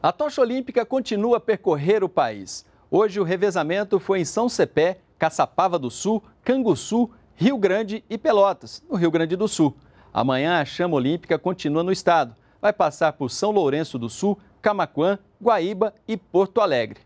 A tocha olímpica continua a percorrer o país. Hoje o revezamento foi em São Cepé, Caçapava do Sul, Canguçu, Rio Grande e Pelotas, no Rio Grande do Sul. Amanhã a chama olímpica continua no estado. Vai passar por São Lourenço do Sul, Camaquã, Guaíba e Porto Alegre.